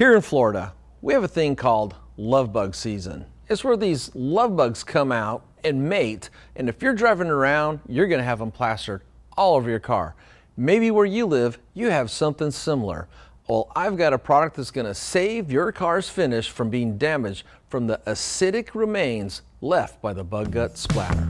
Here in Florida, we have a thing called love bug season. It's where these love bugs come out and mate, and if you're driving around, you're gonna have them plastered all over your car. Maybe where you live, you have something similar. Well, I've got a product that's gonna save your car's finish from being damaged from the acidic remains left by the bug gut splatter.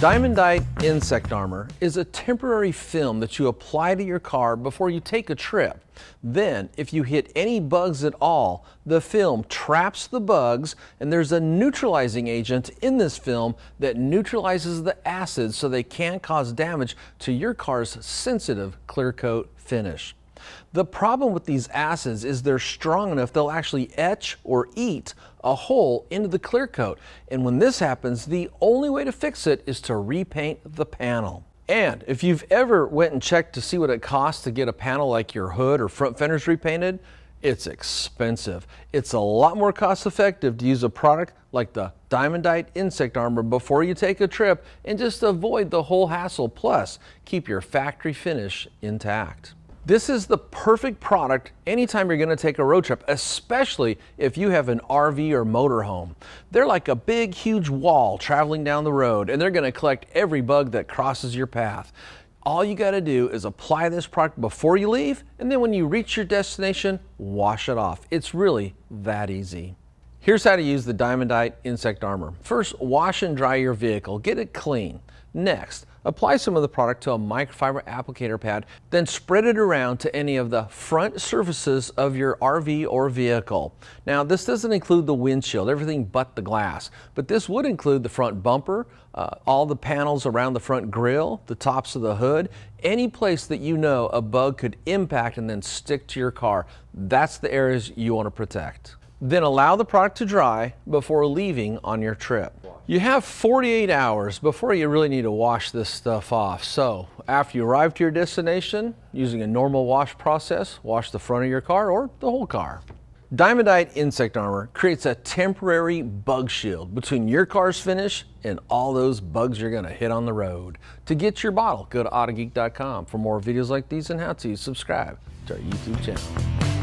Diamondite Insect Armor is a temporary film that you apply to your car before you take a trip. Then, if you hit any bugs at all, the film traps the bugs and there's a neutralizing agent in this film that neutralizes the acids so they can't cause damage to your car's sensitive clear coat finish. The problem with these acids is they're strong enough they'll actually etch or eat a hole into the clear coat. And when this happens, the only way to fix it is to repaint the panel. And if you've ever went and checked to see what it costs to get a panel like your hood or front fenders repainted, it's expensive. It's a lot more cost effective to use a product like the Diamondite Insect Armor before you take a trip and just avoid the whole hassle. Plus, keep your factory finish intact. This is the perfect product anytime you're going to take a road trip, especially if you have an RV or motorhome. They're like a big, huge wall traveling down the road, and they're going to collect every bug that crosses your path. All you got to do is apply this product before you leave, and then when you reach your destination, wash it off. It's really that easy. Here's how to use the Diamondite Insect Armor. First, wash and dry your vehicle. Get it clean. Next, apply some of the product to a microfiber applicator pad, then spread it around to any of the front surfaces of your RV or vehicle. Now, this doesn't include the windshield, everything but the glass, but this would include the front bumper, uh, all the panels around the front grille, the tops of the hood, any place that you know a bug could impact and then stick to your car. That's the areas you want to protect. Then allow the product to dry before leaving on your trip. You have 48 hours before you really need to wash this stuff off. So after you arrive to your destination, using a normal wash process, wash the front of your car or the whole car. Diamondite Insect Armor creates a temporary bug shield between your car's finish and all those bugs you're going to hit on the road. To get your bottle, go to autogeek.com. For more videos like these and how to, subscribe to our YouTube channel.